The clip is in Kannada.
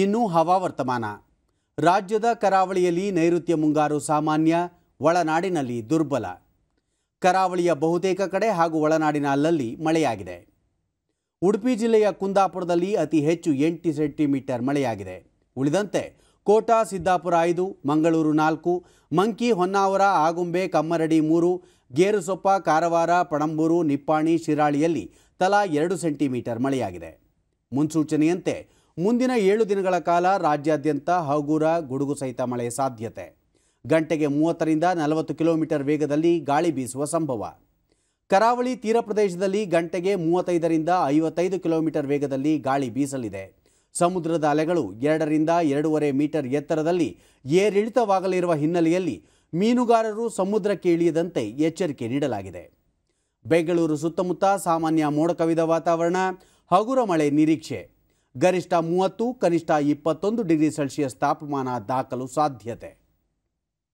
ಇನ್ನೂ ಹವಾವರ್ತಮಾನ ರಾಜ್ಯದ ಕರಾವಳಿಯಲ್ಲಿ ನೈಋತ್ಯ ಮುಂಗಾರು ಸಾಮಾನ್ಯ ಒಳನಾಡಿನಲ್ಲಿ ದುರ್ಬಲ ಕರಾವಳಿಯ ಬಹುತೇಕ ಕಡೆ ಹಾಗೂ ಒಳನಾಡಿನ ಅಲ್ಲಲ್ಲಿ ಮಳೆಯಾಗಿದೆ ಉಡುಪಿ ಜಿಲ್ಲೆಯ ಕುಂದಾಪುರದಲ್ಲಿ ಅತಿ ಹೆಚ್ಚು ಎಂಟು ಸೆಂಟಿಮೀಟರ್ ಮಳೆಯಾಗಿದೆ ಉಳಿದಂತೆ ಕೋಟ ಸಿದ್ದಾಪುರ ಐದು ಮಂಗಳೂರು ನಾಲ್ಕು ಮಂಕಿ ಹೊನ್ನಾವರ ಆಗುಂಬೆ ಕಮ್ಮರಡಿ ಮೂರು ಗೇರುಸೊಪ್ಪ ಕಾರವಾರ ಪಣಂಬೂರು ನಿಪ್ಪಾಣಿ ಶಿರಾಳಿಯಲ್ಲಿ ತಲಾ ಎರಡು ಸೆಂಟಿಮೀಟರ್ ಮಳೆಯಾಗಿದೆ ಮುನ್ಸೂಚನೆಯಂತೆ ಮುಂದಿನ ಏಳು ದಿನಗಳ ಕಾಲ ರಾಜ್ಯಾದ್ಯಂತ ಹಗುರ ಗುಡುಗು ಸಹಿತ ಮಳೆ ಸಾಧ್ಯತೆ ಗಂಟೆಗೆ ಮೂವತ್ತರಿಂದ ನಲವತ್ತು ಕಿಲೋಮೀಟರ್ ವೇಗದಲ್ಲಿ ಗಾಳಿ ಬೀಸುವ ಸಂಭವ ಕರಾವಳಿ ತೀರ ಪ್ರದೇಶದಲ್ಲಿ ಗಂಟೆಗೆ ಮೂವತ್ತೈದರಿಂದ ಐವತ್ತೈದು ಕಿಲೋಮೀಟರ್ ವೇಗದಲ್ಲಿ ಗಾಳಿ ಬೀಸಲಿದೆ ಸಮುದ್ರದ ಅಲೆಗಳು ಎರಡರಿಂದ ಎರಡೂವರೆ ಮೀಟರ್ ಎತ್ತರದಲ್ಲಿ ಏರಿಳಿತವಾಗಲಿರುವ ಹಿನ್ನೆಲೆಯಲ್ಲಿ ಮೀನುಗಾರರು ಸಮುದ್ರಕ್ಕೆ ಇಳಿಯದಂತೆ ಎಚ್ಚರಿಕೆ ನೀಡಲಾಗಿದೆ ಬೆಂಗಳೂರು ಸುತ್ತಮುತ್ತ ಸಾಮಾನ್ಯ ಮೋಡ ಕವಿದ ವಾತಾವರಣ ಹಗುರ ಮಳೆ ನಿರೀಕ್ಷೆ ಗರಿಷ್ಠ ಮೂವತ್ತು ಕನಿಷ್ಠ ಇಪ್ಪತ್ತೊಂದು ಡಿಗ್ರಿ ಸೆಲ್ಸಿಯಸ್ ತಾಪಮಾನ ದಾಖಲು ಸಾಧ್ಯತೆ